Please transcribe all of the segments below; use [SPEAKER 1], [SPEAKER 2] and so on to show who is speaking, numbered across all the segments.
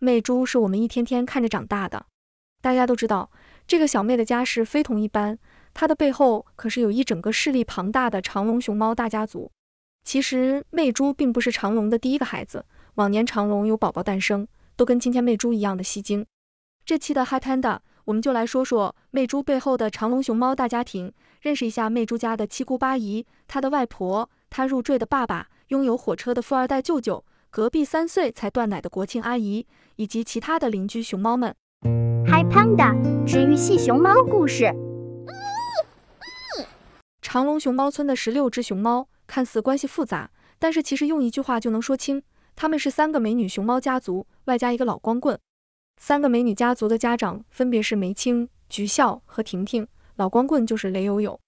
[SPEAKER 1] 媚珠是我们一天天看着长大的，大家都知道这个小妹的家世非同一般，她的背后可是有一整个势力庞大的长隆熊猫大家族。其实媚珠并不是长隆的第一个孩子，往年长隆有宝宝诞生，都跟今天媚珠一样的吸睛。这期的《Hi Panda》，我们就来说说媚珠背后的长隆熊猫大家庭，认识一下媚珠家的七姑八姨，她的外婆，她入赘的爸爸，拥有火车的富二代舅舅。隔壁三岁才断奶的国庆阿姨，以及其他的邻居熊猫们。Hi Panda，治愈系熊猫故事。长隆熊猫村的十六只熊猫看似关系复杂，但是其实用一句话就能说清：他们是三个美女熊猫家族，外加一个老光棍。三个美女家族的家长分别是梅青、菊笑和婷婷，老光棍就是雷友友。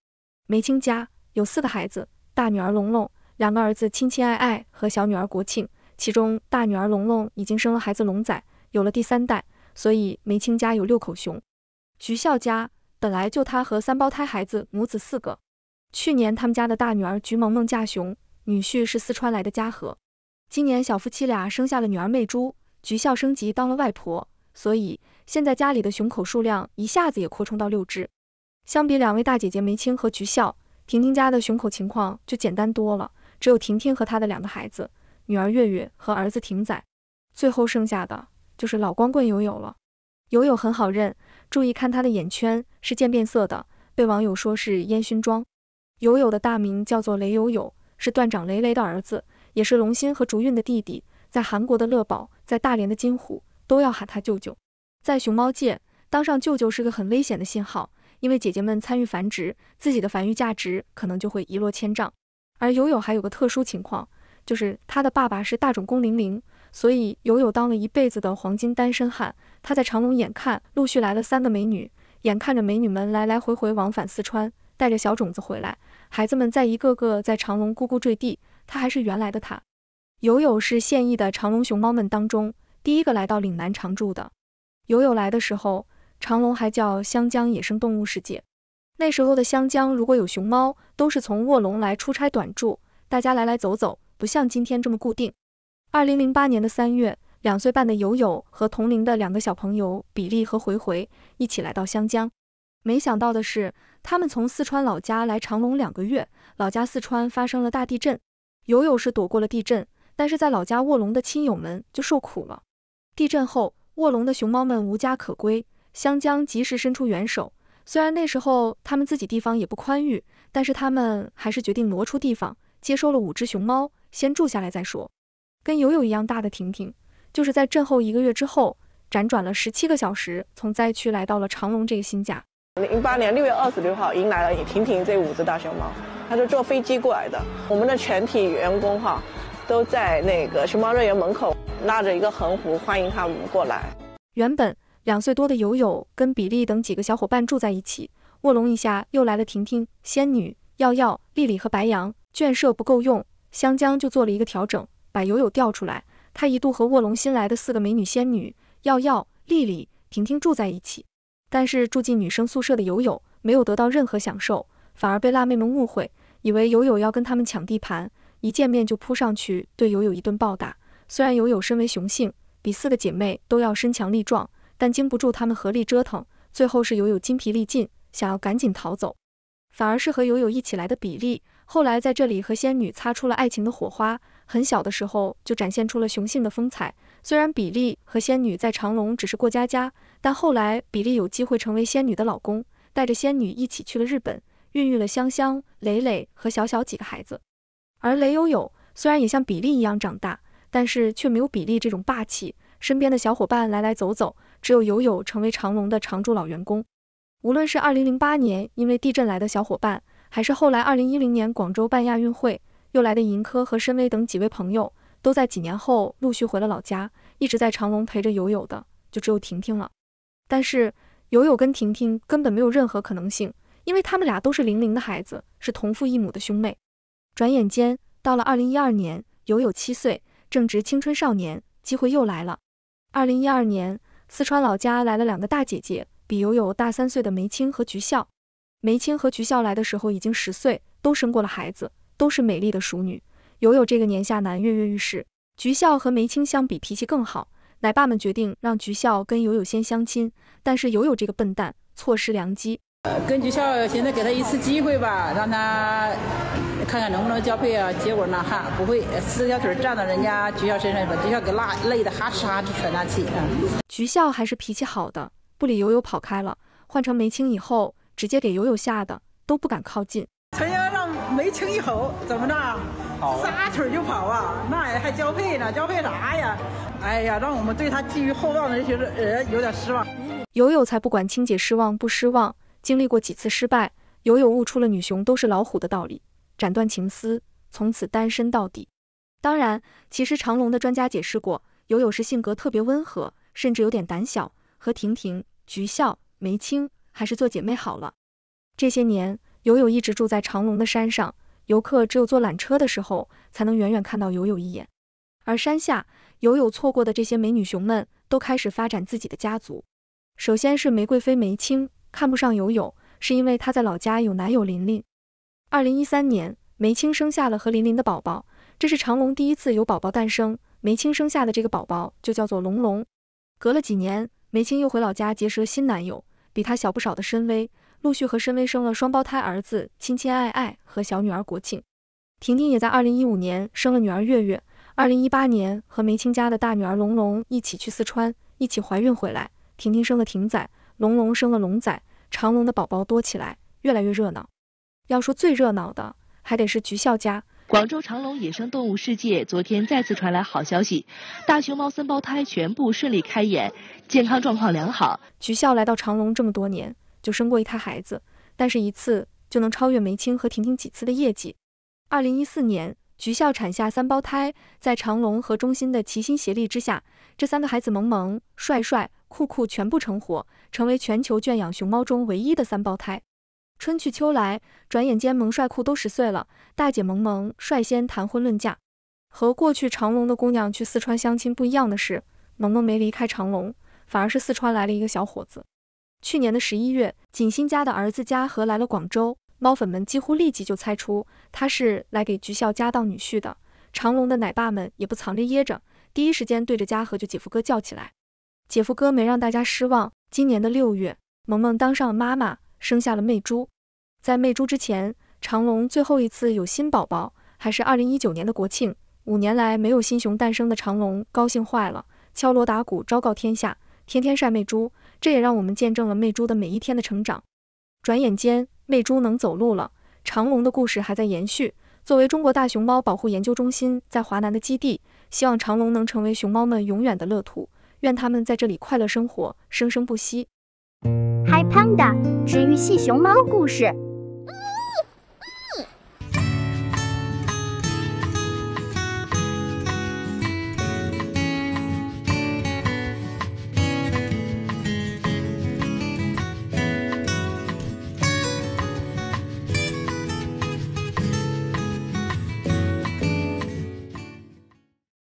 [SPEAKER 1] 梅青家有四个孩子：大女儿龙龙，两个儿子亲亲爱爱，和小女儿国庆。其中大女儿龙龙已经生了孩子龙仔，有了第三代，所以梅青家有六口熊。菊笑家本来就她和三胞胎孩子母子四个，去年他们家的大女儿菊萌萌嫁熊，女婿是四川来的嘉禾，今年小夫妻俩生下了女儿媚珠，菊笑升级当了外婆，所以现在家里的熊口数量一下子也扩充到六只。相比两位大姐姐梅青和菊笑，婷婷家的熊口情况就简单多了，只有婷婷和她的两个孩子。女儿月月和儿子婷仔，最后剩下的就是老光棍友友了。友友很好认，注意看他的眼圈是渐变色的，被网友说是烟熏妆。友友的大名叫做雷友友，是段长雷雷的儿子，也是龙鑫和竹韵的弟弟。在韩国的乐宝，在大连的金虎都要喊他舅舅。在熊猫界，当上舅舅是个很危险的信号，因为姐姐们参与繁殖，自己的繁育价值可能就会一落千丈。而友友还有个特殊情况。就是他的爸爸是大种公零零，所以友友当了一辈子的黄金单身汉。他在长隆，眼看陆续来了三个美女，眼看着美女们来来回回往返四川，带着小种子回来，孩子们在一个个在长隆咕咕坠地，他还是原来的他。友友是现役的长隆熊猫们当中第一个来到岭南常住的。友友来的时候，长隆还叫湘江野生动物世界。那时候的湘江如果有熊猫，都是从卧龙来出差短住，大家来来走走。不像今天这么固定。二零零八年的三月，两岁半的友友和同龄的两个小朋友比利和回回一起来到湘江。没想到的是，他们从四川老家来长隆两个月，老家四川发生了大地震。友友是躲过了地震，但是在老家卧龙的亲友们就受苦了。地震后，卧龙的熊猫们无家可归，湘江及时伸出援手。虽然那时候他们自己地方也不宽裕，但是他们还是决定挪出地方，接收了五只熊猫。先住下来再说。跟友友一样大的婷婷，就是在震后一个月之后，辗转了十七个小时，从灾区来到了长隆这个新家。零八年六月二十六号，迎来了婷婷这五只大熊猫，它是坐飞机过来的。我们的全体员工哈，都在那个熊猫乐园门口拉着一个横幅欢迎他们过来。原本两岁多的友友跟比利等几个小伙伴住在一起，卧龙一下又来了婷婷、仙女、耀耀、丽丽和白羊，圈舍不够用。湘江就做了一个调整，把友友调出来。他一度和卧龙新来的四个美女仙女，耀耀、丽丽、婷婷住在一起。但是住进女生宿舍的友友没有得到任何享受，反而被辣妹们误会，以为友友要跟他们抢地盘，一见面就扑上去对友友一顿暴打。虽然友友身为雄性，比四个姐妹都要身强力壮，但经不住她们合力折腾，最后是友友筋疲力尽，想要赶紧逃走。反而是和友友一起来的比利，后来在这里和仙女擦出了爱情的火花。很小的时候就展现出了雄性的风采。虽然比利和仙女在长隆只是过家家，但后来比利有机会成为仙女的老公，带着仙女一起去了日本，孕育了香香、蕾蕾和小小几个孩子。而雷友友虽然也像比利一样长大，但是却没有比利这种霸气。身边的小伙伴来来走走，只有友友成为长隆的常驻老员工。无论是二零零八年因为地震来的小伙伴，还是后来二零一零年广州办亚运会又来的银科和申威等几位朋友，都在几年后陆续回了老家。一直在长隆陪着友友的，就只有婷婷了。但是友友跟婷婷根本没有任何可能性，因为他们俩都是玲玲的孩子，是同父异母的兄妹。转眼间到了二零一二年，友友七岁，正值青春少年，机会又来了。二零一二年，四川老家来了两个大姐姐。比尤友大三岁的梅青和菊笑，梅青和菊笑来的时候已经十岁，都生过了孩子，都是美丽的熟女。尤友这个年下男跃跃欲试。菊笑和梅青相比，脾气更好。奶爸们决定让菊笑跟尤友先相亲，但是尤友这个笨蛋错失良机。呃，跟菊笑，寻思给他一次机会吧，让他看看能不能交配啊。结果呢，哈，不会四条腿站到人家菊笑身上，把菊笑给拉累的哈哧哈哧喘大气。菊笑还是脾气好的。不理游游跑开了，换成梅青以后，直接给友友吓得都不敢靠近。陈阳让梅青一吼，怎么着？撒腿就跑啊？那也还交配呢？交配啥呀？哎呀，让我们对他寄予厚望的这些人有点失望。友友才不管青姐失望不失望，经历过几次失败，友友悟出了女熊都是老虎的道理，斩断情丝，从此单身到底。当然，其实长龙的专家解释过，友友是性格特别温和，甚至有点胆小，和婷婷。菊笑梅青还是做姐妹好了。这些年，友友一直住在长隆的山上，游客只有坐缆车的时候才能远远看到友友一眼。而山下，友友错过的这些美女熊们都开始发展自己的家族。首先是玫瑰妃梅青，看不上友友，是因为她在老家有男友琳琳。二零一三年，梅青生下了和琳琳的宝宝，这是长隆第一次有宝宝诞生。梅青生下的这个宝宝就叫做龙龙。隔了几年。梅青又回老家结识了新男友，比她小不少的申威，陆续和申威生了双胞胎儿子亲亲爱爱和小女儿国庆。婷婷也在二零一五年生了女儿月月，二零一八年和梅青家的大女儿龙龙一起去四川，一起怀孕回来，婷婷生了婷仔，龙龙生了龙仔，长龙的宝宝多起来，越来越热闹。要说最热闹的，还得是菊笑家。广州长隆野生动物世界昨天再次传来好消息，大熊猫三胞胎全部顺利开眼，健康状况良好。菊笑来到长隆这么多年，就生过一胎孩子，但是一次就能超越梅青和婷婷几次的业绩。二零一四年，菊笑产下三胞胎，在长隆和中心的齐心协力之下，这三个孩子萌萌、帅帅、酷酷全部成活，成为全球圈养熊猫中唯一的三胞胎。春去秋来，转眼间萌帅酷都十岁了。大姐萌萌率先谈婚论嫁，和过去长隆的姑娘去四川相亲不一样的是，萌萌没离开长隆，反而是四川来了一个小伙子。去年的十一月，锦欣家的儿子嘉禾来了广州，猫粉们几乎立即就猜出他是来给菊笑家当女婿的。长隆的奶爸们也不藏着掖着，第一时间对着嘉禾就姐夫哥叫起来。姐夫哥没让大家失望，今年的六月，萌萌当上了妈妈。生下了媚珠，在媚珠之前，长隆最后一次有新宝宝还是二零一九年的国庆。五年来没有新熊诞生的长隆高兴坏了，敲锣打鼓昭告天下，天天晒媚珠。这也让我们见证了媚珠的每一天的成长。转眼间，媚珠能走路了。长隆的故事还在延续。作为中国大熊猫保护研究中心在华南的基地，希望长隆能成为熊猫们永远的乐土，愿他们在这里快乐生活，生生不息。Hi Panda，治愈系熊猫故事。